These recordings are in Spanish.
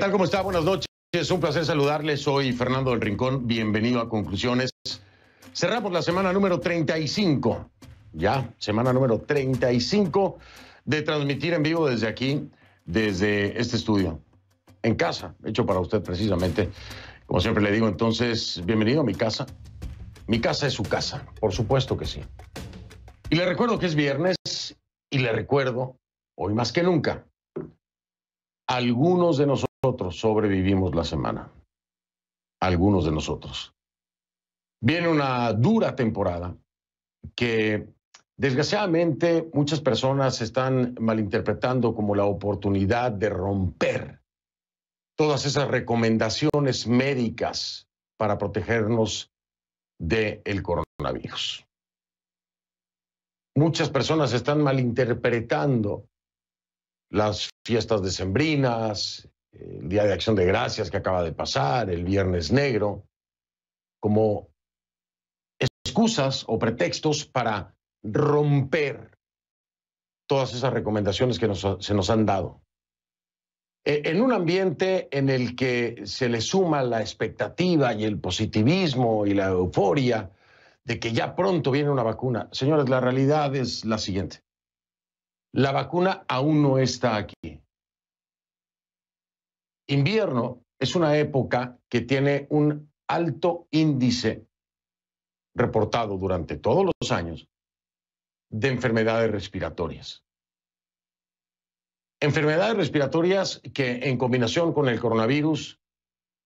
tal? ¿Cómo está? Buenas noches. Es un placer saludarles. Soy Fernando del Rincón. Bienvenido a Conclusiones. Cerramos la semana número 35. Ya, semana número 35 de transmitir en vivo desde aquí, desde este estudio. En casa, hecho para usted precisamente. Como siempre le digo, entonces, bienvenido a mi casa. Mi casa es su casa, por supuesto que sí. Y le recuerdo que es viernes y le recuerdo, hoy más que nunca, algunos de nosotros nosotros sobrevivimos la semana. Algunos de nosotros. Viene una dura temporada que desgraciadamente muchas personas están malinterpretando como la oportunidad de romper todas esas recomendaciones médicas para protegernos del coronavirus. Muchas personas están malinterpretando las fiestas decembrinas, el Día de Acción de Gracias que acaba de pasar, el Viernes Negro, como excusas o pretextos para romper todas esas recomendaciones que se nos han dado. E, en un ambiente en el que se le suma la expectativa y el positivismo y la euforia de que ya pronto viene una vacuna, señores, la realidad es la siguiente. La vacuna aún no está aquí invierno es una época que tiene un alto índice reportado durante todos los años de enfermedades respiratorias. Enfermedades respiratorias que en combinación con el coronavirus,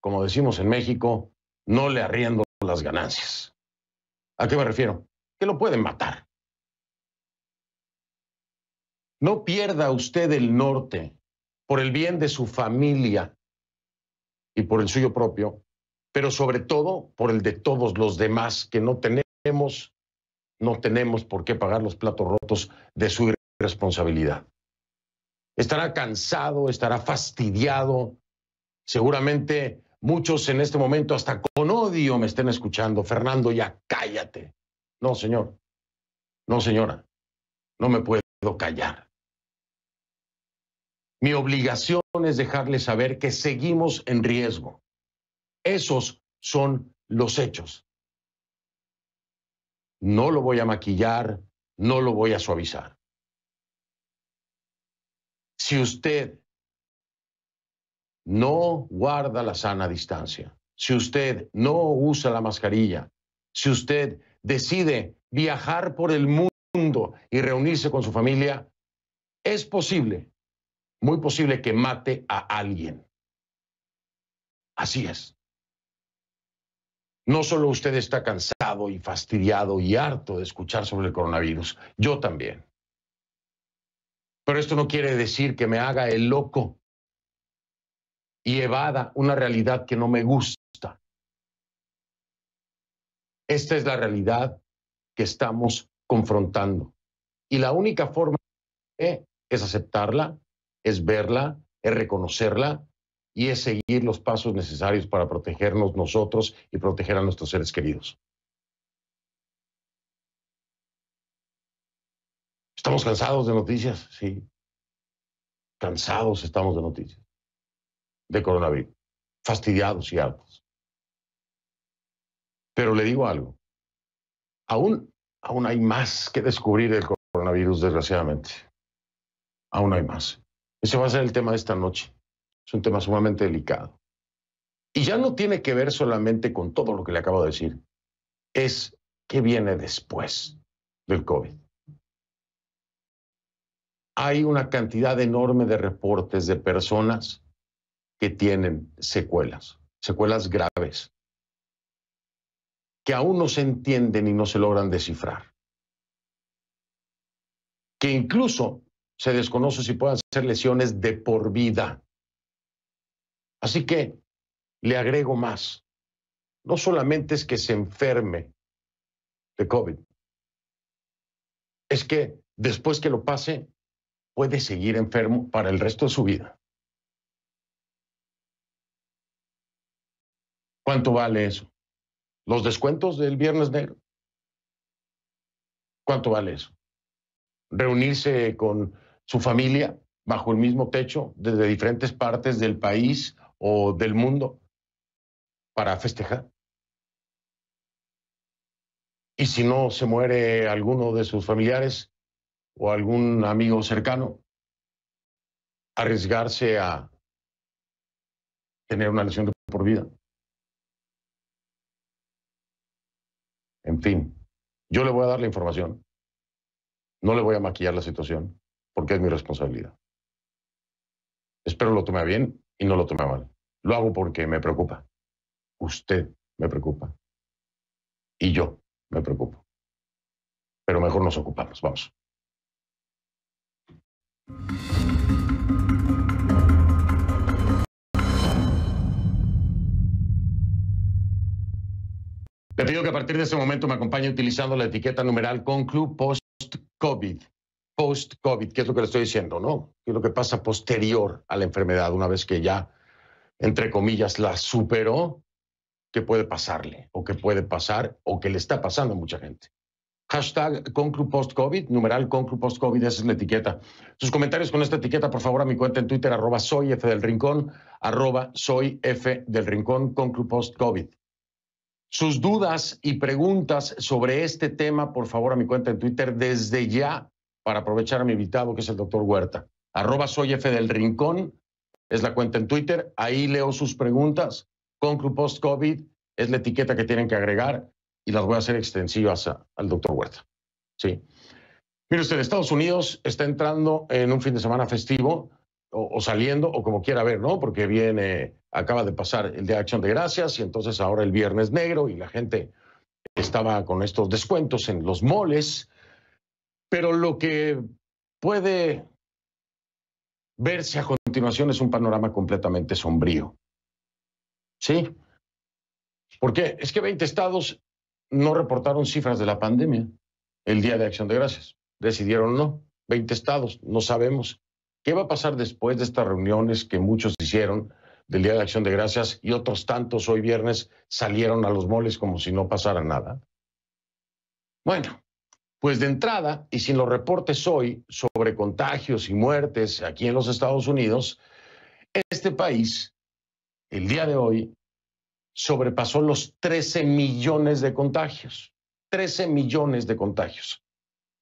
como decimos en México, no le arriendo las ganancias. ¿A qué me refiero? Que lo pueden matar. No pierda usted el norte por el bien de su familia, y por el suyo propio, pero sobre todo por el de todos los demás que no tenemos, no tenemos por qué pagar los platos rotos de su irresponsabilidad. Estará cansado, estará fastidiado, seguramente muchos en este momento hasta con odio me estén escuchando. Fernando, ya cállate. No, señor. No, señora. No me puedo callar. Mi obligación es dejarles saber que seguimos en riesgo. Esos son los hechos. No lo voy a maquillar, no lo voy a suavizar. Si usted no guarda la sana distancia, si usted no usa la mascarilla, si usted decide viajar por el mundo y reunirse con su familia, es posible muy posible que mate a alguien. Así es. No solo usted está cansado y fastidiado y harto de escuchar sobre el coronavirus, yo también. Pero esto no quiere decir que me haga el loco y evada una realidad que no me gusta. Esta es la realidad que estamos confrontando. Y la única forma es aceptarla es verla, es reconocerla y es seguir los pasos necesarios para protegernos nosotros y proteger a nuestros seres queridos. Estamos cansados de noticias, sí. Cansados estamos de noticias de coronavirus, fastidiados y altos. Pero le digo algo, aún, aún hay más que descubrir del coronavirus, desgraciadamente. Aún hay más. Ese va a ser el tema de esta noche. Es un tema sumamente delicado. Y ya no tiene que ver solamente con todo lo que le acabo de decir. Es qué viene después del COVID. Hay una cantidad enorme de reportes de personas que tienen secuelas, secuelas graves, que aún no se entienden y no se logran descifrar. Que incluso se desconoce si puedan ser lesiones de por vida. Así que le agrego más. No solamente es que se enferme de COVID, es que después que lo pase, puede seguir enfermo para el resto de su vida. ¿Cuánto vale eso? ¿Los descuentos del Viernes Negro? ¿Cuánto vale eso? ¿Reunirse con su familia bajo el mismo techo desde diferentes partes del país o del mundo para festejar. Y si no se muere alguno de sus familiares o algún amigo cercano, arriesgarse a tener una lesión de por vida. En fin, yo le voy a dar la información. No le voy a maquillar la situación porque es mi responsabilidad. Espero lo tome bien y no lo tome mal. Lo hago porque me preocupa. Usted me preocupa. Y yo me preocupo. Pero mejor nos ocupamos. Vamos. Le pido que a partir de ese momento me acompañe utilizando la etiqueta numeral Conclu Post COVID post-COVID, que es lo que le estoy diciendo, ¿no? Que es lo que pasa posterior a la enfermedad, una vez que ya, entre comillas, la superó, que puede pasarle, o que puede pasar, o que le está pasando a mucha gente. Hashtag Conclu Post COVID, numeral Conclu Post COVID, esa es la etiqueta. Sus comentarios con esta etiqueta, por favor, a mi cuenta en Twitter, arroba soy F del Rincón, arroba soy F del Rincón, Conclu Post COVID. Sus dudas y preguntas sobre este tema, por favor, a mi cuenta en Twitter desde ya para aprovechar a mi invitado, que es el doctor Huerta. Arroba soy F del Rincón, es la cuenta en Twitter, ahí leo sus preguntas. Conclu Post COVID es la etiqueta que tienen que agregar y las voy a hacer extensivas al doctor Huerta. Sí. Mire usted, Estados Unidos está entrando en un fin de semana festivo o, saliendo, o como quiera ver, ¿no? Porque viene, acaba de pasar el Día de Acción de Gracias y entonces ahora el Viernes Negro y la gente estaba con estos descuentos en los moles pero lo que puede verse a continuación es un panorama completamente sombrío. ¿Sí? Porque es que 20 estados no reportaron cifras de la pandemia el día de acción de gracias. Decidieron no. 20 estados, no sabemos. ¿Qué va a pasar después de estas reuniones que muchos hicieron del Día de Acción de Gracias y otros tantos hoy viernes salieron a los moles como si no pasara nada? Bueno, pues de entrada, y sin los reportes hoy sobre contagios y muertes aquí en los Estados Unidos, este país, el día de hoy, sobrepasó los 13 millones de contagios. 13 millones de contagios.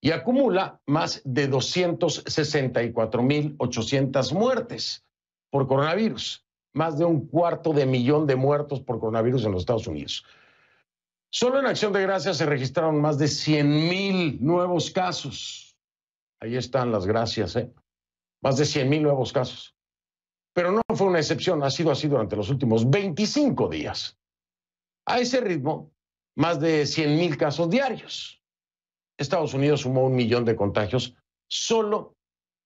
Y acumula más de 264.800 muertes por coronavirus. Más de un cuarto de millón de muertos por coronavirus en los Estados Unidos. Solo en Acción de Gracias se registraron más de 100 mil nuevos casos. Ahí están las gracias, ¿eh? Más de 100 mil nuevos casos. Pero no fue una excepción, ha sido así durante los últimos 25 días. A ese ritmo, más de 100 mil casos diarios. Estados Unidos sumó un millón de contagios solo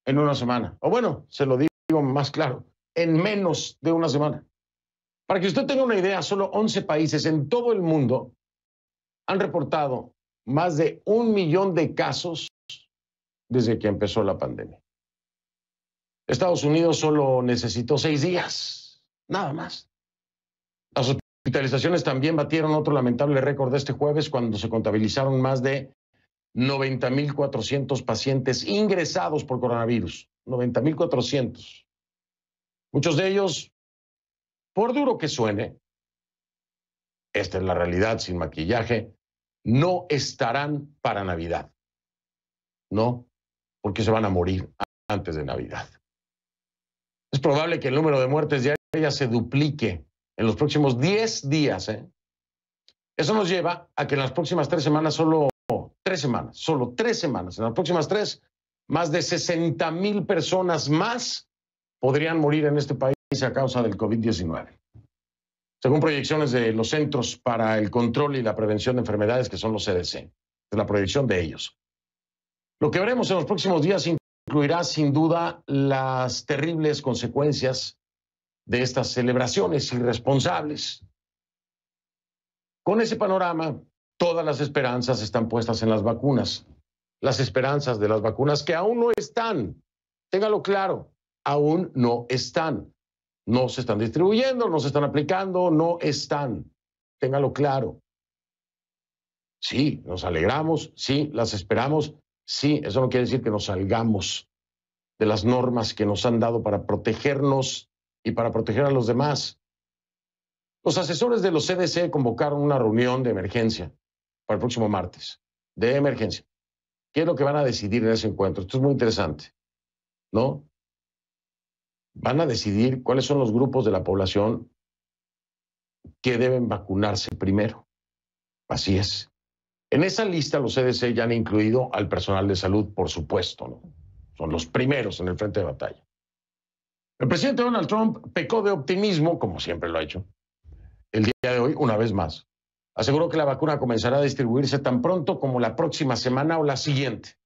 en una semana. O bueno, se lo digo más claro, en menos de una semana. Para que usted tenga una idea, solo 11 países en todo el mundo han reportado más de un millón de casos desde que empezó la pandemia. Estados Unidos solo necesitó seis días, nada más. Las hospitalizaciones también batieron otro lamentable récord este jueves cuando se contabilizaron más de 90.400 pacientes ingresados por coronavirus. 90.400. Muchos de ellos, por duro que suene, esta es la realidad sin maquillaje, no estarán para Navidad. No, porque se van a morir antes de Navidad. Es probable que el número de muertes diarias se duplique en los próximos 10 días. ¿eh? Eso nos lleva a que en las próximas tres semanas, solo tres semanas, solo tres semanas, en las próximas tres, más de 60 mil personas más podrían morir en este país a causa del COVID-19 según proyecciones de los Centros para el Control y la Prevención de Enfermedades, que son los CDC. Es la proyección de ellos. Lo que veremos en los próximos días incluirá sin duda las terribles consecuencias de estas celebraciones irresponsables. Con ese panorama, todas las esperanzas están puestas en las vacunas. Las esperanzas de las vacunas que aún no están, téngalo claro, aún no están no se están distribuyendo, no se están aplicando, no están. Téngalo claro. Sí, nos alegramos, sí, las esperamos, sí, eso no quiere decir que nos salgamos de las normas que nos han dado para protegernos y para proteger a los demás. Los asesores de los CDC convocaron una reunión de emergencia para el próximo martes, de emergencia. ¿Qué es lo que van a decidir en ese encuentro? Esto es muy interesante, ¿no? van a decidir cuáles son los grupos de la población que deben vacunarse primero. Así es. En esa lista los CDC ya han incluido al personal de salud, por supuesto, ¿no? Son los primeros en el frente de batalla. El presidente Donald Trump pecó de optimismo, como siempre lo ha hecho. El día de hoy, una vez más, aseguró que la vacuna comenzará a distribuirse tan pronto como la próxima semana o la siguiente.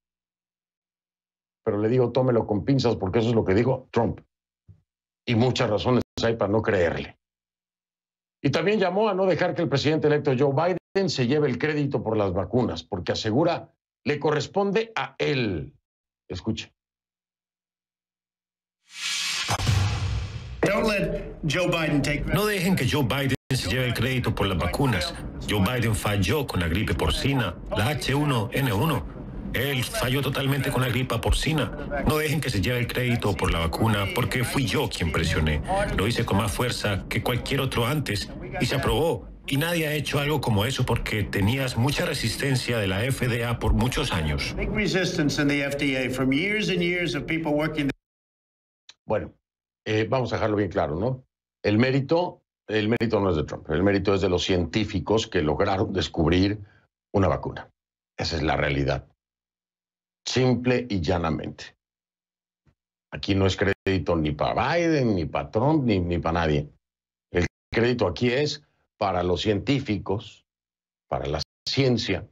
Pero le digo, tómelo con pinzas porque eso es lo que dijo Trump y muchas razones hay para no creerle. Y también llamó a no dejar que el presidente electo Joe Biden se lleve el crédito por las vacunas, porque asegura le corresponde a él. Escuche. No dejen que Joe Biden se lleve el crédito por las vacunas. Joe Biden falló con la gripe porcina, la H1N1. Él falló totalmente con la gripa porcina. No dejen que se lleve el crédito por la vacuna porque fui yo quien presioné. Lo hice con más fuerza que cualquier otro antes y se aprobó. Y nadie ha hecho algo como eso porque tenías mucha resistencia de la FDA por muchos años. Bueno, eh, vamos a dejarlo bien claro, ¿no? El mérito, el mérito no es de Trump, el mérito es de los científicos que lograron descubrir una vacuna. Esa es la realidad simple y llanamente. Aquí no es crédito ni para Biden, ni para Trump, ni, ni para nadie. El crédito aquí es para los científicos, para la ciencia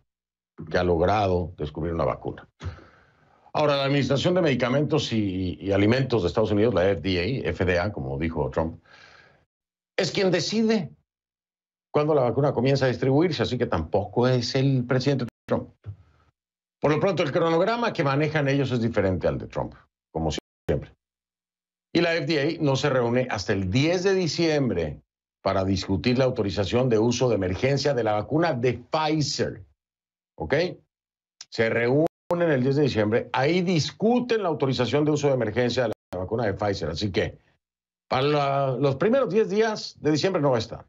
que ha logrado descubrir una vacuna. Ahora, la Administración de Medicamentos y, Alimentos de Estados Unidos, la FDA, FDA, como dijo Trump, es quien decide cuándo la vacuna comienza a distribuirse, así que tampoco es el presidente Trump. Por lo pronto, el cronograma que manejan ellos es diferente al de Trump, como siempre. Y la FDA no se reúne hasta el 10 de diciembre para discutir la autorización de uso de emergencia de la vacuna de Pfizer. ¿Ok? Se reúnen el 10 de diciembre, ahí discuten la autorización de uso de emergencia de la vacuna de Pfizer. Así que para los primeros 10 días de diciembre no va a estar.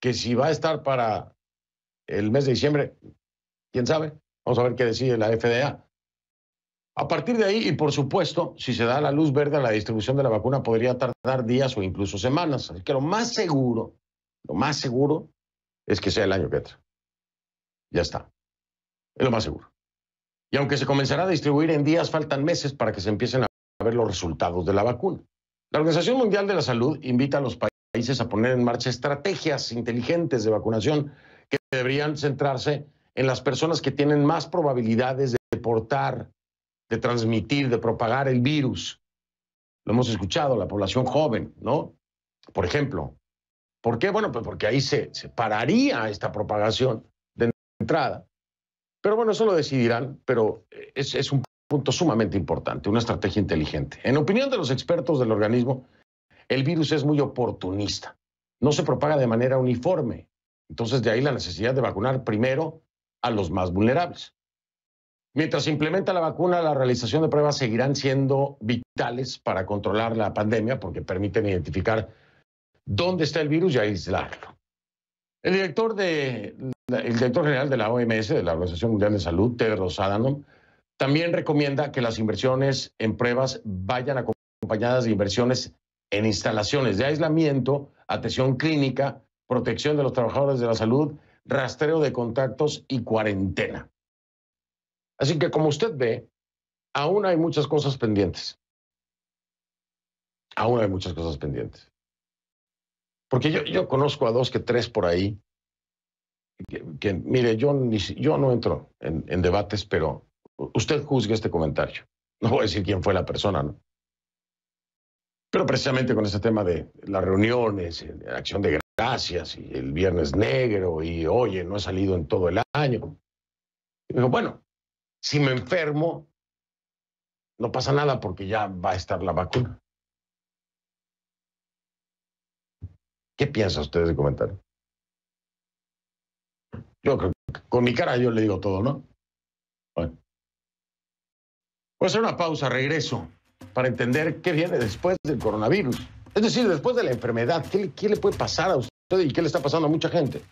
Que si va a estar para el mes de diciembre, quién sabe. Vamos a ver qué decide la FDA. A partir de ahí, y por supuesto, si se da la luz verde a la distribución de la vacuna, podría tardar días o incluso semanas. Así que lo más seguro, lo más seguro es que sea el año que entra. Ya está. Es lo más seguro. Y aunque se comenzará a distribuir en días, faltan meses para que se empiecen a ver los resultados de la vacuna. La Organización Mundial de la Salud invita a los países a poner en marcha estrategias inteligentes de vacunación que deberían centrarse en las personas que tienen más probabilidades de deportar, de transmitir, de propagar el virus. Lo hemos escuchado, la población joven, ¿no? Por ejemplo. ¿Por qué? Bueno, pues porque ahí se, pararía esta propagación de entrada. Pero bueno, eso lo decidirán, pero es un punto sumamente importante, una estrategia inteligente. En opinión de los expertos del organismo, el virus es muy oportunista, no se propaga de manera uniforme. Entonces de ahí la necesidad de vacunar primero a los más vulnerables. Mientras se implementa la vacuna, la realización de pruebas seguirán siendo vitales para controlar la pandemia porque permiten identificar dónde está el virus y aislarlo. El director, de, el director general de la OMS, de la Organización Mundial de Salud, Tedros Adhanom, también recomienda que las inversiones en pruebas vayan acompañadas de inversiones en instalaciones de aislamiento, atención clínica, protección de los trabajadores de la salud rastreo de contactos y cuarentena. Así que como usted ve, aún hay muchas cosas pendientes. Aún hay muchas cosas pendientes. Porque yo, conozco a dos que tres por ahí. Que, mire, yo, ni, yo no entro en, debates, pero usted juzgue este comentario. No voy a decir quién fue la persona, ¿no? Pero precisamente con este tema de las reuniones, la eh, acción de gracias y el viernes negro y oye, no he salido en todo el año. Y digo, bueno, si me enfermo, no pasa nada porque ya va a estar la vacuna. ¿Qué piensa ustedes de comentar? Yo creo que con mi cara yo le digo todo, ¿no? Bueno. Voy a hacer una pausa, regreso, para entender qué viene después del coronavirus. Es decir, después de la enfermedad, ¿qué, le puede pasar a usted y qué le está pasando a mucha gente?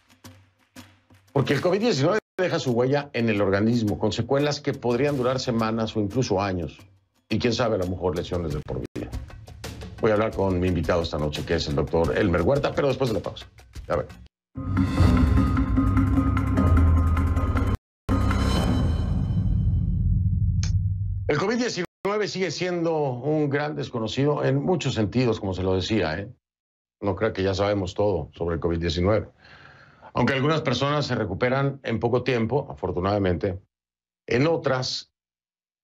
Porque el COVID-19 deja su huella en el organismo, con secuelas que podrían durar semanas o incluso años. Y quién sabe, a lo mejor lesiones de por vida. Voy a hablar con mi invitado esta noche, que es el doctor Elmer Huerta, pero después de la pausa. A ver. El COVID-19 9 sigue siendo un gran desconocido en muchos sentidos, como se lo decía. ¿eh? No creo que ya sabemos todo sobre el COVID-19. Aunque algunas personas se recuperan en poco tiempo, afortunadamente, en otras,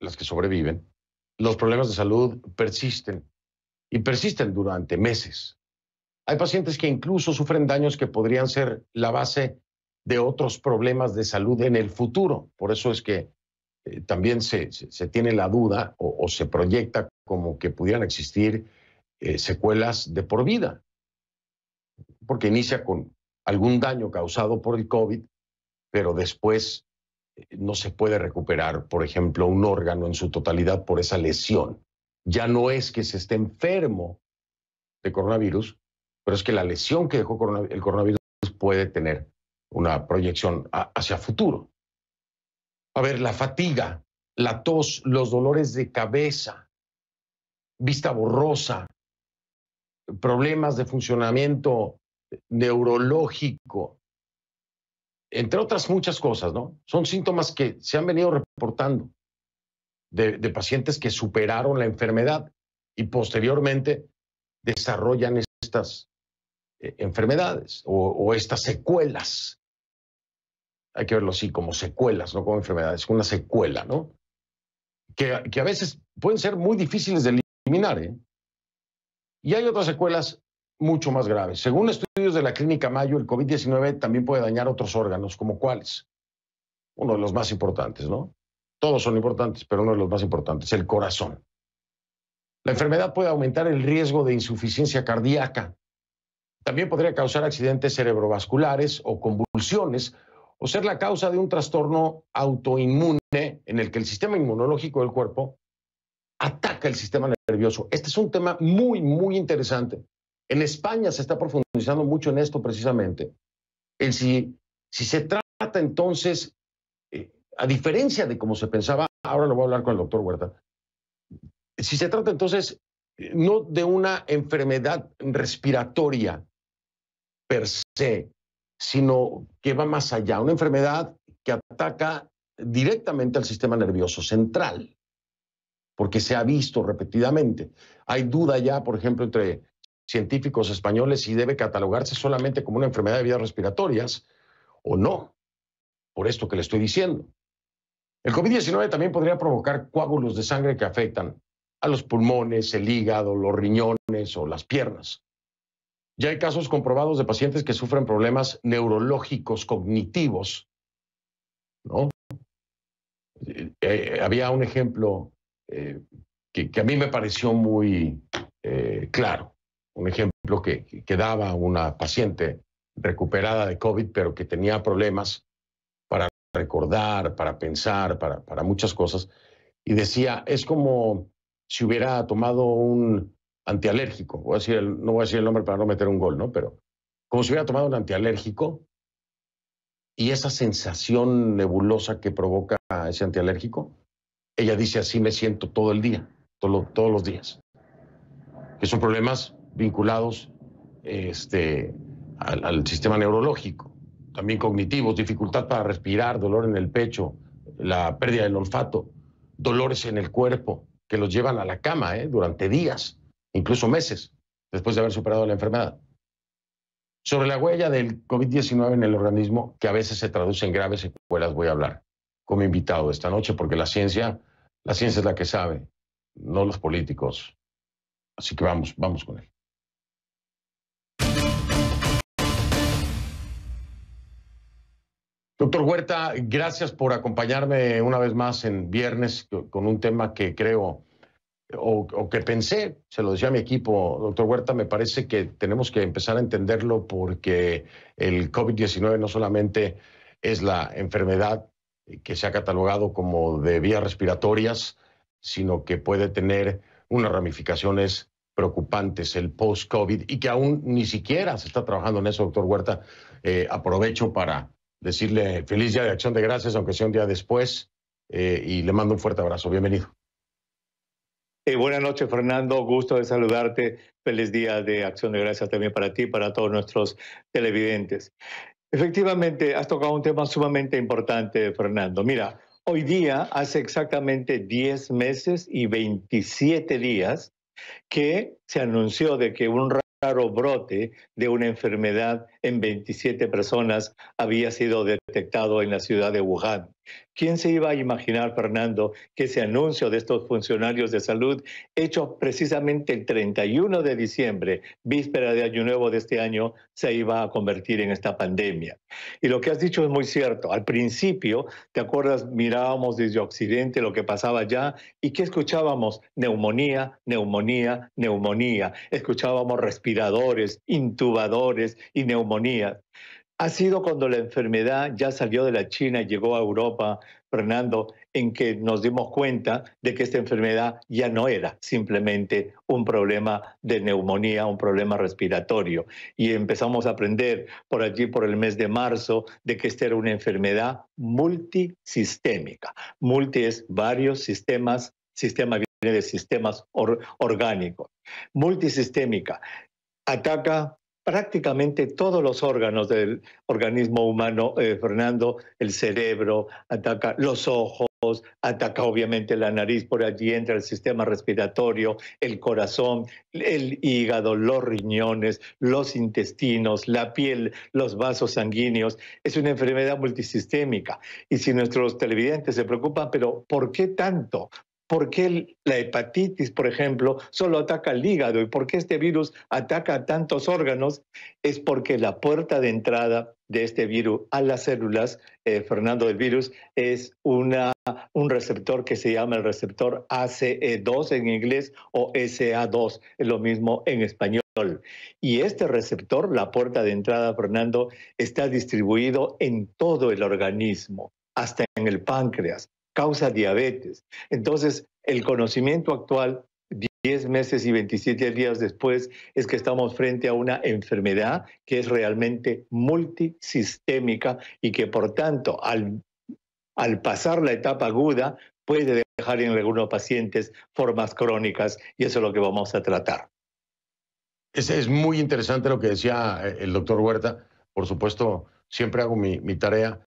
las que sobreviven, los problemas de salud persisten y persisten durante meses. Hay pacientes que incluso sufren daños que podrían ser la base de otros problemas de salud en el futuro. Por eso es que eh, también se, tiene la duda o, se proyecta como que pudieran existir eh, secuelas de por vida, porque inicia con algún daño causado por el COVID, pero después eh, no se puede recuperar, por ejemplo, un órgano en su totalidad por esa lesión. Ya no es que se esté enfermo de coronavirus, pero es que la lesión que dejó el coronavirus puede tener una proyección hacia futuro. A ver, la fatiga, la tos, los dolores de cabeza, vista borrosa, problemas de funcionamiento neurológico, entre otras muchas cosas, ¿no? Son síntomas que se han venido reportando de, pacientes que superaron la enfermedad y posteriormente desarrollan estas eh, enfermedades o estas secuelas hay que verlo así, como secuelas, no como enfermedades, una secuela, ¿no? Que, a veces pueden ser muy difíciles de eliminar, ¿eh? Y hay otras secuelas mucho más graves. Según estudios de la Clínica Mayo, el COVID-19 también puede dañar otros órganos, como cuáles. Uno de los más importantes, ¿no? Todos son importantes, pero uno de los más importantes, el corazón. La enfermedad puede aumentar el riesgo de insuficiencia cardíaca. También podría causar accidentes cerebrovasculares o convulsiones o ser la causa de un trastorno autoinmune en el que el sistema inmunológico del cuerpo ataca el sistema nervioso. Este es un tema muy, muy interesante. En España se está profundizando mucho en esto precisamente. si, si se trata entonces, eh, a diferencia de como se pensaba, ahora lo voy a hablar con el doctor Huerta, si se trata entonces eh, no de una enfermedad respiratoria per se, sino que va más allá, una enfermedad que ataca directamente al sistema nervioso central, porque se ha visto repetidamente. Hay duda ya, por ejemplo, entre científicos españoles si debe catalogarse solamente como una enfermedad de vías respiratorias o no, por esto que le estoy diciendo. El COVID-19 también podría provocar coágulos de sangre que afectan a los pulmones, el hígado, los riñones o las piernas. Ya hay casos comprobados de pacientes que sufren problemas neurológicos cognitivos, ¿no? Eh, eh, había un ejemplo eh, que, a mí me pareció muy claro, un ejemplo que, daba una paciente recuperada de COVID, pero que tenía problemas para recordar, para pensar, para muchas cosas, y decía, es como si hubiera tomado un antialérgico. no voy a decir el nombre para no meter un gol, ¿no? Pero como si hubiera tomado un antialérgico y esa sensación nebulosa que provoca ese antialérgico, ella dice así me siento todo el día, todos los días. Que son problemas vinculados este, al, sistema neurológico, también cognitivos, dificultad para respirar, dolor en el pecho, la pérdida del olfato, dolores en el cuerpo que los llevan a la cama ¿eh? durante días incluso meses después de haber superado la enfermedad. Sobre la huella del COVID-19 en el organismo, que a veces se traduce en graves secuelas, voy a hablar como invitado esta noche, porque la ciencia, la ciencia es la que sabe, no los políticos. Así que vamos, vamos con él. Doctor Huerta, gracias por acompañarme una vez más en viernes con un tema que creo o, que pensé, se lo decía a mi equipo, doctor Huerta, me parece que tenemos que empezar a entenderlo porque el COVID-19 no solamente es la enfermedad que se ha catalogado como de vías respiratorias, sino que puede tener unas ramificaciones preocupantes, el post-COVID, y que aún ni siquiera se está trabajando en eso, doctor Huerta. Eh, aprovecho para decirle feliz día de acción de gracias, aunque sea un día después, eh, y le mando un fuerte abrazo. Bienvenido. Eh, buenas noches, Fernando. Gusto de saludarte. Feliz día de acción de gracias también para ti y para todos nuestros televidentes. Efectivamente, has tocado un tema sumamente importante, Fernando. Mira, hoy día, hace exactamente 10 meses y 27 días, que se anunció de que un raro brote de una enfermedad en 27 personas había sido detectado en la ciudad de Wuhan. ¿Quién se iba a imaginar, Fernando, que ese anuncio de estos funcionarios de salud, hecho precisamente el 31 de diciembre, víspera de Año Nuevo de este año, se iba a convertir en esta pandemia? Y lo que has dicho es muy cierto. Al principio, ¿te acuerdas? Mirábamos desde Occidente lo que pasaba allá y ¿qué escuchábamos? Neumonía, neumonía, neumonía. Escuchábamos respiradores, intubadores y neumonía ha sido cuando la enfermedad ya salió de la China y llegó a Europa, Fernando, en que nos dimos cuenta de que esta enfermedad ya no era simplemente un problema de neumonía, un problema respiratorio. Y empezamos a aprender por allí, por el mes de marzo, de que esta era una enfermedad multisistémica. Multi es varios sistemas, sistema viene de sistemas orgánicos. Multisistémica. Ataca prácticamente todos los órganos del organismo humano, eh, Fernando, el cerebro, ataca los ojos, ataca obviamente la nariz, por allí entra el sistema respiratorio, el corazón, el hígado, los riñones, los intestinos, la piel, los vasos sanguíneos. Es una enfermedad multisistémica. Y si nuestros televidentes se preocupan, pero ¿por qué tanto? por qué la hepatitis, por ejemplo, solo ataca el hígado y por qué este virus ataca a tantos órganos, es porque la puerta de entrada de este virus a las células, eh, Fernando, el virus es una, un receptor que se llama el receptor ACE2 en inglés o SA2, es lo mismo en español. Y este receptor, la puerta de entrada, Fernando, está distribuido en todo el organismo, hasta en el páncreas, causa diabetes. Entonces, el conocimiento actual, 10 meses y 27 días después, es que estamos frente a una enfermedad que es realmente multisistémica y que, por tanto, al, pasar la etapa aguda, puede dejar en algunos pacientes formas crónicas y eso es lo que vamos a tratar. Es, es muy interesante lo que decía eh, el doctor Huerta. Por supuesto, siempre hago mi tarea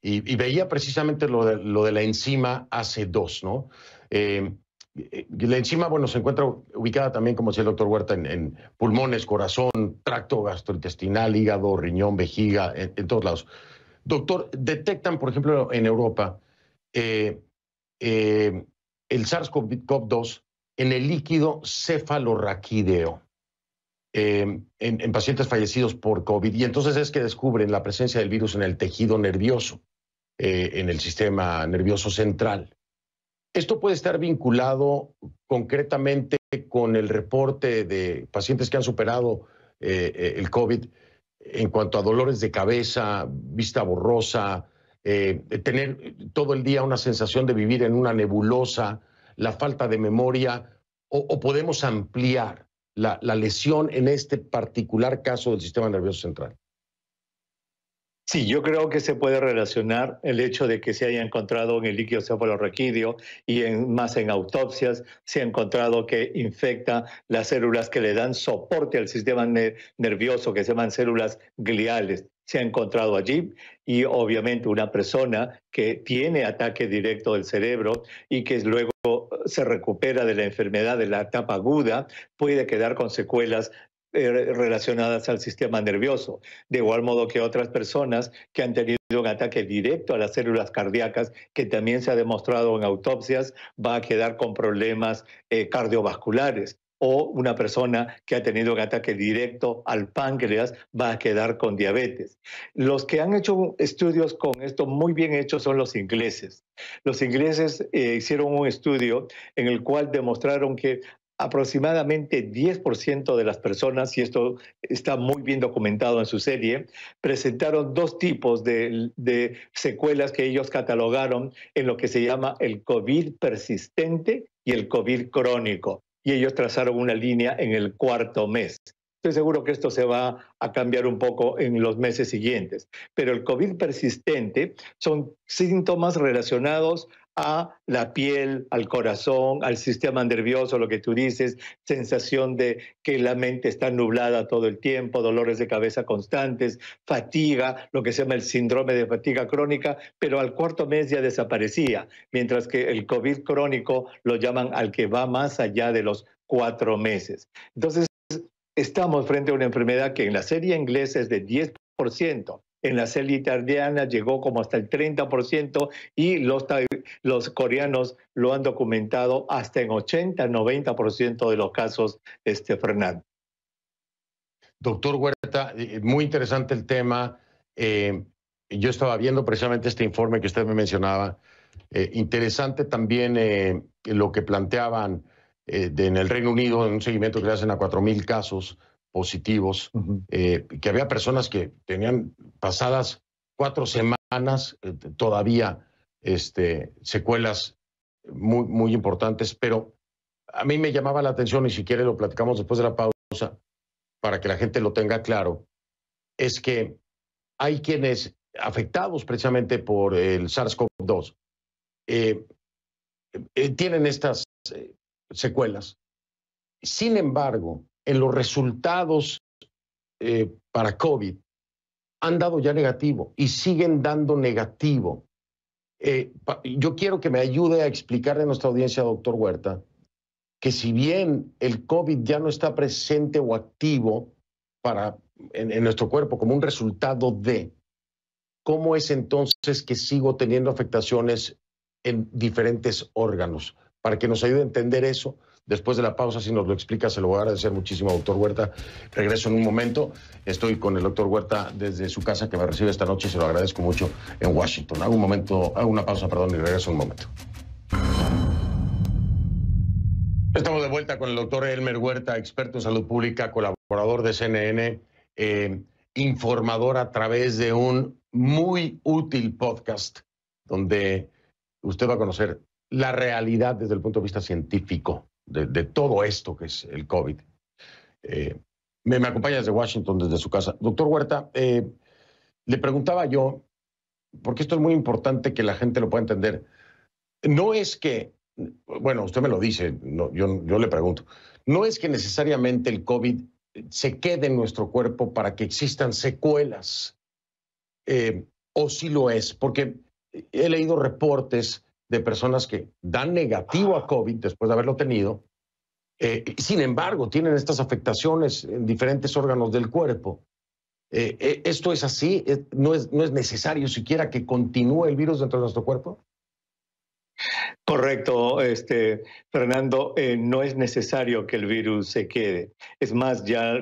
y, veía precisamente lo de, lo de la enzima AC2, ¿no? Eh, eh, la enzima, bueno, se encuentra ubicada también, como decía el doctor Huerta, en, pulmones, corazón, tracto gastrointestinal, hígado, riñón, vejiga, en, todos lados. Doctor, detectan, por ejemplo, en Europa eh, el SARS-CoV-2 en el líquido cefalorraquídeo. Em, en, pacientes fallecidos por COVID. Y entonces es que descubren la presencia del virus en el tejido nervioso, eh, en el sistema nervioso central. Esto puede estar vinculado concretamente con el reporte de pacientes que han superado eh, eh, el COVID en cuanto a dolores de cabeza, vista borrosa, tener todo el día una sensación de vivir en una nebulosa, la falta de memoria, o podemos ampliar la, lesión en este particular caso del sistema nervioso central? Sí, yo creo que se puede relacionar el hecho de que se haya encontrado en el líquido cefalorraquídeo y más en autopsias se ha encontrado que infecta las células que le dan soporte al sistema nervioso, que se llaman células gliales se ha encontrado allí y obviamente una persona que tiene ataque directo del cerebro y que luego se recupera de la enfermedad de la etapa aguda puede quedar con secuelas eh, relacionadas al sistema nervioso, de igual modo que otras personas que han tenido un ataque directo a las células cardíacas, que también se ha demostrado en autopsias, va a quedar con problemas eh, cardiovasculares o una persona que ha tenido un ataque directo al páncreas va a quedar con diabetes. Los que han hecho estudios con esto muy bien hechos son los ingleses. Los ingleses eh, hicieron un estudio en el cual demostraron que aproximadamente 10% de las personas, y esto está muy bien documentado en su serie, presentaron dos tipos de, secuelas que ellos catalogaron en lo que se llama el COVID persistente y el COVID crónico y ellos trazaron una línea en el cuarto mes. Estoy seguro que esto se va a cambiar un poco en los meses siguientes, pero el COVID persistente son síntomas relacionados a la piel, al corazón, al sistema nervioso, lo que tú dices, sensación de que la mente está nublada todo el tiempo, dolores de cabeza constantes, fatiga, lo que se llama el síndrome de fatiga crónica, pero al cuarto mes ya desaparecía, mientras que el COVID crónico lo llaman al que va más allá de los cuatro meses. Entonces, estamos frente a una enfermedad que en la serie inglesa es de 10%, en la serie italiana llegó como hasta el 30% y los, coreanos lo han documentado hasta en 80-90% de los casos, este, Fernando. Doctor Huerta, eh, eh, muy interesante el tema. Eh, yo estaba viendo precisamente este informe que usted me mencionaba. interesante también lo que planteaban en el Reino Unido en un seguimiento que le hacen a 4.000 casos positivos, eh, que había personas que tenían pasadas cuatro semanas eh, todavía este, secuelas muy, muy importantes, pero a mí me llamaba la atención, y si quiere lo platicamos después de la pausa, para que la gente lo tenga claro, es que hay quienes afectados precisamente por el SARS-CoV-2 eh, tienen estas secuelas. Sin embargo, en los resultados eh, para COVID han dado ya negativo y siguen dando negativo. Eh, yo quiero que me ayude a explicarle a nuestra audiencia, doctor Huerta, que si bien el COVID ya no está presente o activo para, en nuestro cuerpo como un resultado de, ¿cómo es entonces que sigo teniendo afectaciones en diferentes órganos? Para que nos ayude a entender eso Después de la pausa, si nos lo explica, se lo voy a agradecer muchísimo, doctor Huerta. Regreso en un momento. Estoy con el doctor Huerta desde su casa que me recibe esta noche y se lo agradezco mucho en Washington. Hago un momento, hago una pausa, perdón, y regreso en un momento. Estamos de vuelta con el doctor Elmer Huerta, experto en salud pública, colaborador de CNN, eh, informador a través de un muy útil podcast donde usted va a conocer la realidad desde el punto de vista científico de, todo esto que es el COVID. Eh, me, me, acompaña desde Washington, desde su casa. Doctor Huerta, eh, le preguntaba yo, porque esto es muy importante que la gente lo pueda entender, no es que, bueno, usted me lo dice, no, yo, yo le pregunto, no es que necesariamente el COVID se quede en nuestro cuerpo para que existan secuelas, eh, o si lo es, porque he leído reportes de personas que dan negativo a COVID después de haberlo tenido, eh, sin embargo tienen estas afectaciones en diferentes órganos del cuerpo. Eh, eh, esto es así, no es, no es necesario siquiera que continúe el virus dentro de nuestro cuerpo. Correcto, este, Fernando, eh, no es necesario que el virus se quede. Es más, ya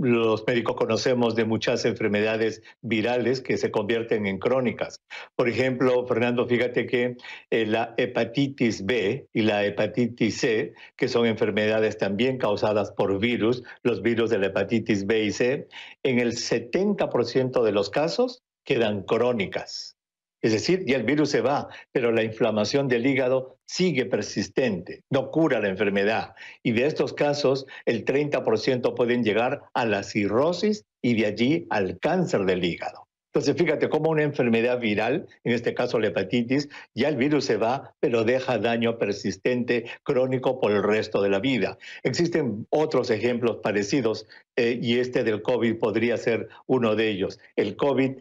los médicos conocemos de muchas enfermedades virales que se convierten en crónicas. Por ejemplo, Fernando, fíjate que eh, la hepatitis B y la hepatitis C, que son enfermedades también causadas por virus, los virus de la hepatitis B y C, en el 70% de los casos quedan crónicas. Es decir, ya el virus se va, pero la inflamación del hígado sigue persistente, no cura la enfermedad. Y de estos casos, el 30% pueden llegar a la cirrosis y de allí al cáncer del hígado. Entonces, fíjate cómo una enfermedad viral, en este caso la hepatitis, ya el virus se va, pero deja daño persistente, crónico por el resto de la vida. Existen otros ejemplos parecidos eh, y este del COVID podría ser uno de ellos. El COVID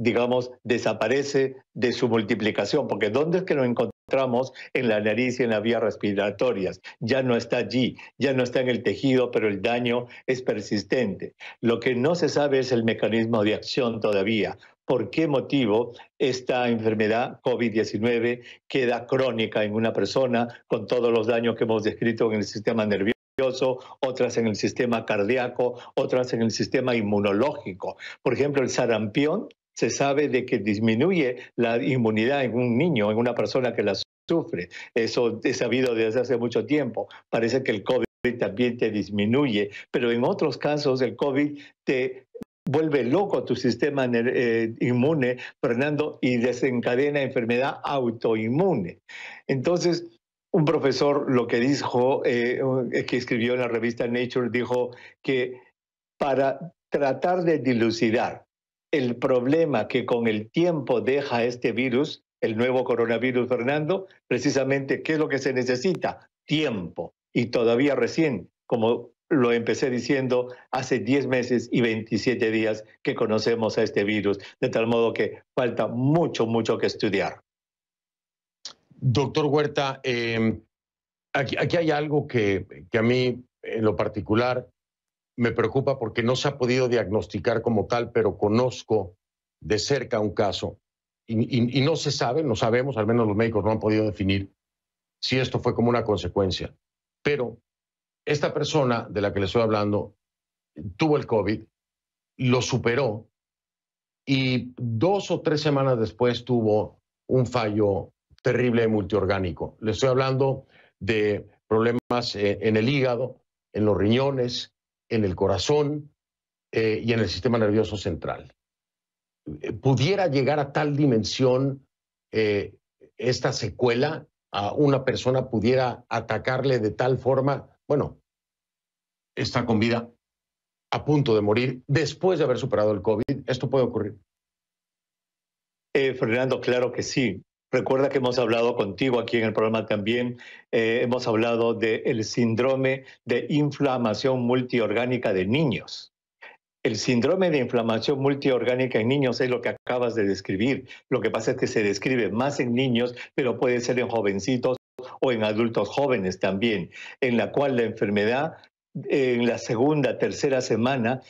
digamos, desaparece de su multiplicación, porque ¿dónde es que lo encontramos? En la nariz y en las vías respiratorias. Ya no está allí, ya no está en el tejido, pero el daño es persistente. Lo que no se sabe es el mecanismo de acción todavía. ¿Por qué motivo esta enfermedad COVID-19 queda crónica en una persona con todos los daños que hemos descrito en el sistema nervioso? otras en el sistema cardíaco, otras en el sistema inmunológico. Por ejemplo, el sarampión se sabe de que disminuye la inmunidad en un niño, en una persona que la sufre. Eso es sabido desde hace mucho tiempo. Parece que el COVID también te disminuye, pero en otros casos el COVID te vuelve loco tu sistema eh, inmune, Fernando, y desencadena enfermedad autoinmune. Entonces, un profesor lo que dijo, eh, eh, que escribió en la revista Nature, dijo que para tratar de dilucidar el problema que con el tiempo deja este virus, el nuevo coronavirus, Fernando, precisamente, ¿qué es lo que se necesita? Tiempo. Y todavía recién, como lo empecé diciendo, hace 10 meses y 27 días que conocemos a este virus, de tal modo que falta mucho, mucho que estudiar. Doctor Huerta, eh, aquí, aquí, hay algo que, que a mí en lo particular me preocupa porque no se ha podido diagnosticar como tal, pero conozco de cerca un caso y, no se sabe, no sabemos, al menos los médicos no han podido definir si esto fue como una consecuencia. Pero esta persona de la que le estoy hablando tuvo el COVID, lo superó y dos o tres semanas después tuvo un fallo terrible multiorgánico. Le estoy hablando de problemas eh, en el hígado, en los riñones, en el corazón eh, y en el sistema nervioso central. Eh, ¿Pudiera llegar a tal dimensión eh, esta secuela? ¿A una persona pudiera atacarle de tal forma? Bueno, está con vida, a punto de morir, después de haber superado el COVID. ¿Esto puede ocurrir? Fernando, claro que sí. Recuerda que hemos hablado contigo aquí en el programa también, eh, hemos hablado del síndrome de inflamación multiorgánica de niños. El síndrome de inflamación multiorgánica en niños es lo que acabas de describir. Lo que pasa es que se describe más en niños, pero puede ser en jovencitos o en adultos jóvenes también, en la cual la enfermedad en la segunda, tercera semana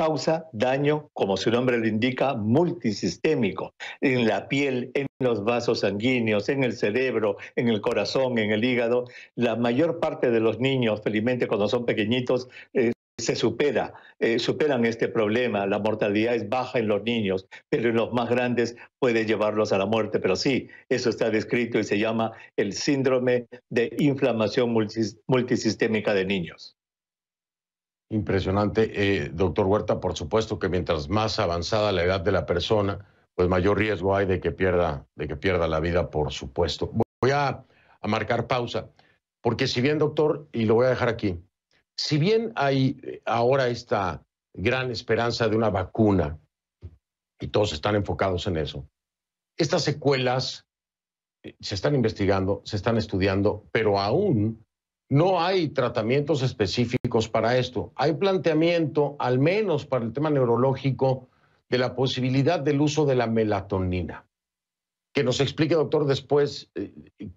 causa daño, como su nombre lo indica, multisistémico, en la piel, en los vasos sanguíneos, en el cerebro, en el corazón, en el hígado. La mayor parte de los niños, felizmente cuando son pequeñitos, eh, se supera, eh, superan este problema. La mortalidad es baja en los niños, pero en los más grandes puede llevarlos a la muerte. Pero sí, eso está descrito y se llama el síndrome de inflamación multisistémica de niños. Impresionante, eh, doctor Huerta, por supuesto que mientras más avanzada la edad de la persona, pues mayor riesgo hay de que pierda, de que pierda la vida, por supuesto. Voy a, a marcar pausa, porque si bien, doctor, y lo voy a dejar aquí, si bien hay eh, ahora esta gran esperanza de una vacuna, y todos están enfocados en eso, estas secuelas eh, se están investigando, se están estudiando, pero aún no hay tratamientos específicos para esto. Hay planteamiento, al menos para el tema neurológico, de la posibilidad del uso de la melatonina. Que nos explique, doctor, después eh,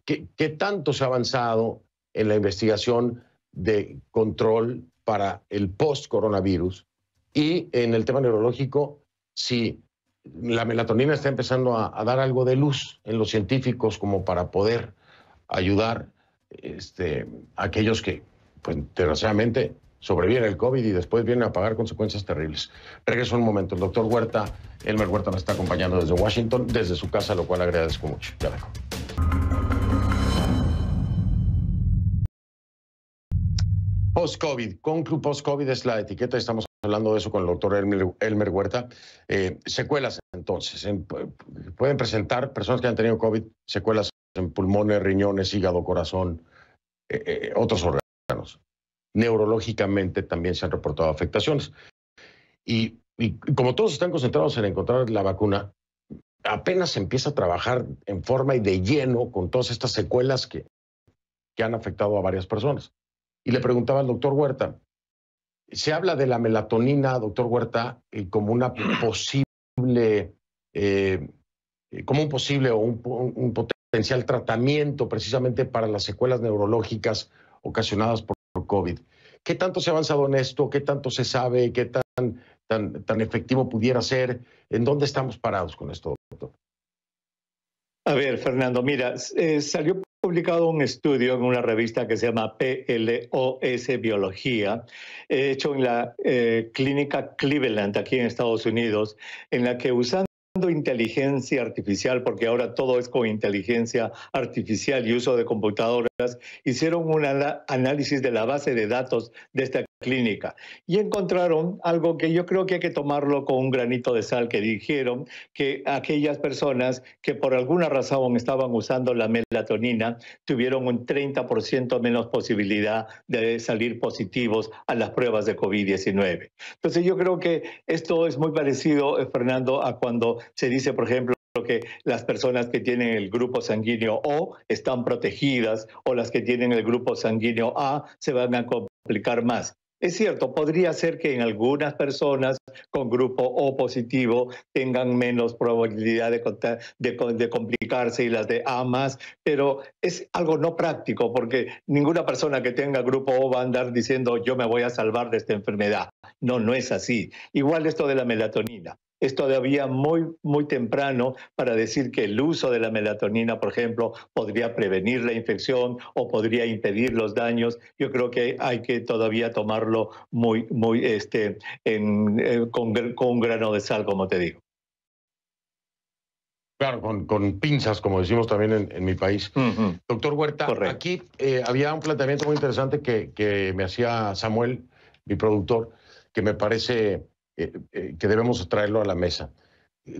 qué, tanto se ha avanzado en la investigación de control para el post-coronavirus. Y en el tema neurológico, si la melatonina está empezando a, dar algo de luz en los científicos como para poder ayudar este, aquellos que, pues, desgraciadamente, sobreviene el COVID y después vienen a pagar consecuencias terribles. Regreso un momento. El doctor Huerta, Elmer Huerta, nos está acompañando desde Washington, desde su casa, lo cual agradezco mucho. Ya dejo Post-COVID, conclu post-COVID es la etiqueta, estamos hablando de eso con el doctor Elmer, Huerta. Eh, secuelas, entonces, pueden presentar personas que han tenido COVID secuelas en pulmones, riñones, hígado, corazón, eh, eh, otros órganos. Neurológicamente también se han reportado afectaciones. Y, como todos están concentrados en encontrar la vacuna, apenas se empieza a trabajar en forma y de lleno con todas estas secuelas que, que han afectado a varias personas. Y le preguntaba al doctor Huerta, se habla de la melatonina, doctor Huerta, eh, como una posible, como un posible o un, potencial tratamiento precisamente para las secuelas neurológicas ocasionadas por COVID. ¿Qué tanto se ha avanzado en esto? ¿Qué tanto se sabe? ¿Qué tan, tan, tan efectivo pudiera ser? ¿En dónde estamos parados con esto, doctor? A ver, Fernando, mira, eh, salió publicado un estudio en una revista que se llama PLOS Biología, eh, hecho en la eh, clínica Cleveland, aquí en Estados Unidos, en la que usando inteligencia artificial, porque ahora todo es con inteligencia artificial y uso de computadoras, hicieron un análisis de la base de datos de esta clínica y encontraron algo que yo creo que hay que tomarlo con un granito de sal que dijeron que aquellas personas que por alguna razón estaban usando la melatonina tuvieron un 30% menos posibilidad de salir positivos a las pruebas de COVID-19. Entonces yo creo que esto es muy parecido, eh, Fernando, a cuando se dice, por ejemplo, que las personas que tienen el grupo sanguíneo O están protegidas o las que tienen el grupo sanguíneo A se van a complicar más. Es cierto, podría ser que en algunas personas con grupo O positivo tengan menos probabilidad de, complicarse y las de A más, pero es algo no práctico porque ninguna persona que tenga grupo O va a andar diciendo yo me voy a salvar de esta enfermedad. No, no es así. Igual esto de la melatonina es todavía muy, muy temprano para decir que el uso de la melatonina, por ejemplo, podría prevenir la infección o podría impedir los daños. Yo creo que hay que todavía tomarlo muy, muy este, eh, con, un grano de sal, como te digo. Claro, con, pinzas, como decimos también en, mi país. Doctor Huerta, aquí eh, había un planteamiento muy interesante que, que, me hacía Samuel, mi productor, que me parece eh, eh, que debemos traerlo a la mesa.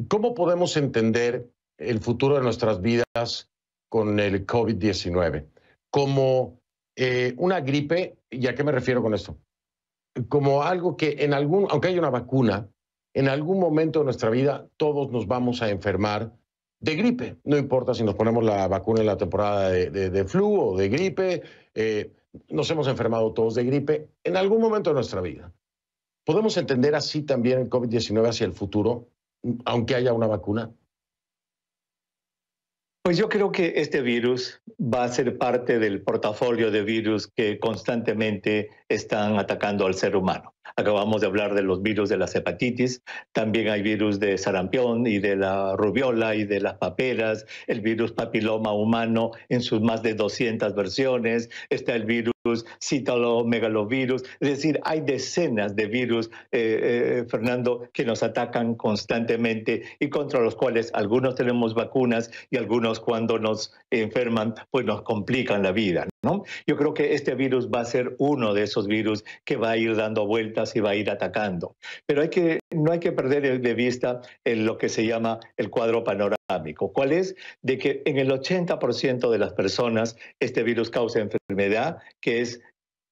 ¿Cómo podemos entender el futuro de nuestras vidas con el COVID-19? Como eh, una gripe, ¿y a qué me refiero con esto? Como algo que en algún, aunque haya una vacuna, en algún momento de nuestra vida todos nos vamos a enfermar de gripe. No importa si nos ponemos la vacuna en la temporada de, de flu o de gripe, nos hemos enfermado todos de gripe en algún momento de nuestra vida. ¿Podemos entender así también el COVID-19 hacia el futuro, aunque haya una vacuna? Pues yo creo que este virus va a ser parte del portafolio de virus que constantemente están atacando al ser humano. Acabamos de hablar de los virus de la hepatitis, también hay virus de sarampión y de la rubiola y de las paperas, el virus papiloma humano en sus más de 200 versiones, está el virus megalovirus, es decir, hay decenas de virus, eh, eh, eh, Fernando, que nos atacan constantemente y contra los cuales algunos tenemos vacunas y algunos cuando nos enferman, pues nos complican la vida. ¿no? Yo creo que este virus va a ser uno de esos virus que va a ir dando vueltas y va a ir atacando. Pero hay que, no hay que perder de vista en lo que se llama el cuadro panorámico. ¿Cuál es? De que en el 80% de las personas este virus causa enfermedad que es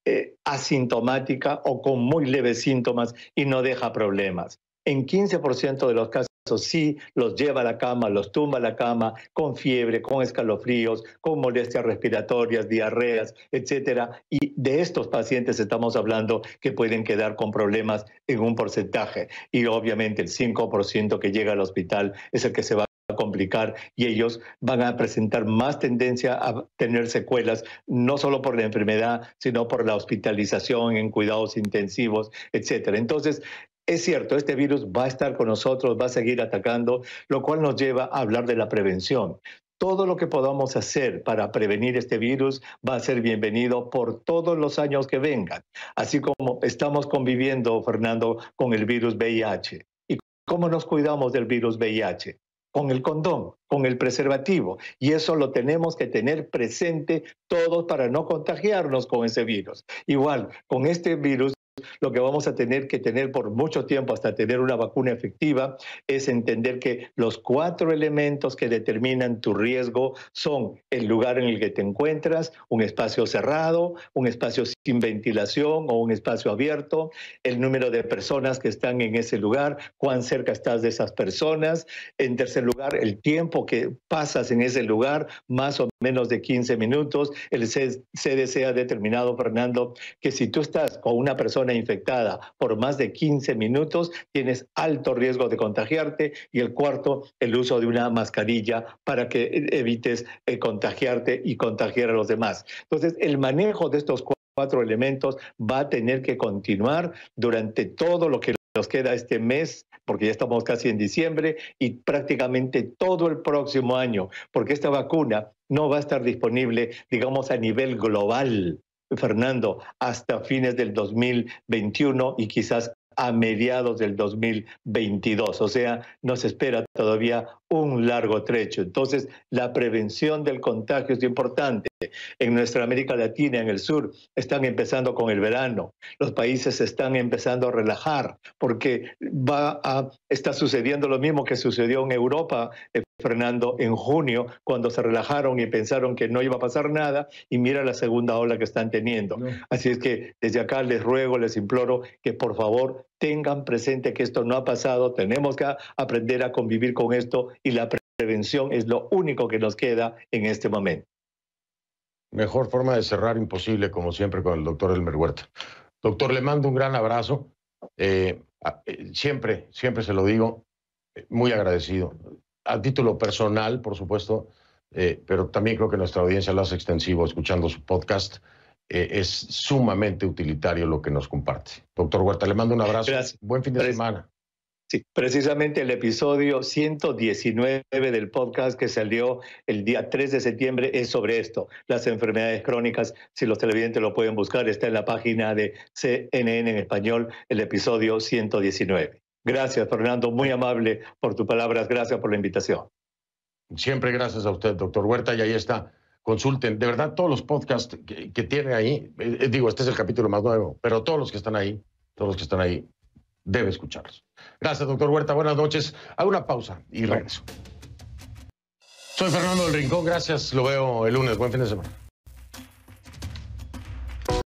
eh, asintomática o con muy leves síntomas y no deja problemas. En 15% de los casos sí los lleva a la cama, los tumba a la cama con fiebre, con escalofríos, con molestias respiratorias, diarreas, etcétera, y de estos pacientes estamos hablando que pueden quedar con problemas en un porcentaje y obviamente el 5% que llega al hospital es el que se va complicar y ellos van a presentar más tendencia a tener secuelas, no solo por la enfermedad, sino por la hospitalización en cuidados intensivos, etcétera. Entonces, es cierto, este virus va a estar con nosotros, va a seguir atacando, lo cual nos lleva a hablar de la prevención. Todo lo que podamos hacer para prevenir este virus va a ser bienvenido por todos los años que vengan, así como estamos conviviendo, Fernando, con el virus VIH. ¿Y cómo nos cuidamos del virus VIH? con el condón, con el preservativo. Y eso lo tenemos que tener presente todos para no contagiarnos con ese virus. Igual, con este virus lo que vamos a tener que tener por mucho tiempo hasta tener una vacuna efectiva es entender que los cuatro elementos que determinan tu riesgo son el lugar en el que te encuentras, un espacio cerrado, un espacio sin ventilación o un espacio abierto, el número de personas que están en ese lugar, cuán cerca estás de esas personas, en tercer lugar, el tiempo que pasas en ese lugar, más o menos de 15 minutos. El CDC ha determinado, Fernando, que si tú estás con una persona infectada por más de 15 minutos, tienes alto riesgo de contagiarte. Y el cuarto, el uso de una mascarilla para que eh, evites eh, contagiarte y contagiar a los demás. Entonces, el manejo de estos cuatro elementos va a tener que continuar durante todo lo que nos queda este mes, porque ya estamos casi en diciembre, y prácticamente todo el próximo año, porque esta vacuna no va a estar disponible, digamos, a nivel global. Fernando, hasta fines del 2021 y quizás a mediados del 2022. O sea, nos espera todavía un largo trecho. Entonces, la prevención del contagio es importante. En nuestra América Latina, en el sur, están empezando con el verano. Los países están empezando a relajar porque va a, está sucediendo lo mismo que sucedió en Europa, eh, Fernando, en junio, cuando se relajaron y pensaron que no iba a pasar nada y mira la segunda ola que están teniendo. Así es que desde acá les ruego, les imploro que por favor tengan presente que esto no ha pasado, tenemos que aprender a convivir con esto y la prevención es lo único que nos queda en este momento. Mejor forma de cerrar imposible, como siempre, con el doctor Elmer Huerta. Doctor, le mando un gran abrazo. Eh, eh, siempre, siempre se lo digo, eh, muy agradecido. A título personal, por supuesto, pero también creo que nuestra audiencia lo hace extensivo escuchando su podcast. Eh, es sumamente utilitario lo que nos comparte. Doctor Huerta, le mando un abrazo. Buen fin de semana. Sí, precisamente el episodio 119 del podcast que salió el día 3 de septiembre es sobre esto, las enfermedades crónicas. Si los televidentes lo pueden buscar, está en la página de CNN en español, el episodio 119. Gracias, Fernando, muy amable por tus palabras, gracias por la invitación. Siempre gracias a usted, doctor Huerta, y ahí está consulten, de verdad, todos los podcasts que, tienen tiene ahí, eh, eh, digo, este es el capítulo más nuevo, pero todos los que están ahí, todos los que están ahí, debe escucharlos. Gracias, doctor Huerta, buenas noches. Hago una pausa y regreso. Soy Fernando del Rincón, gracias, lo veo el lunes, buen fin de semana.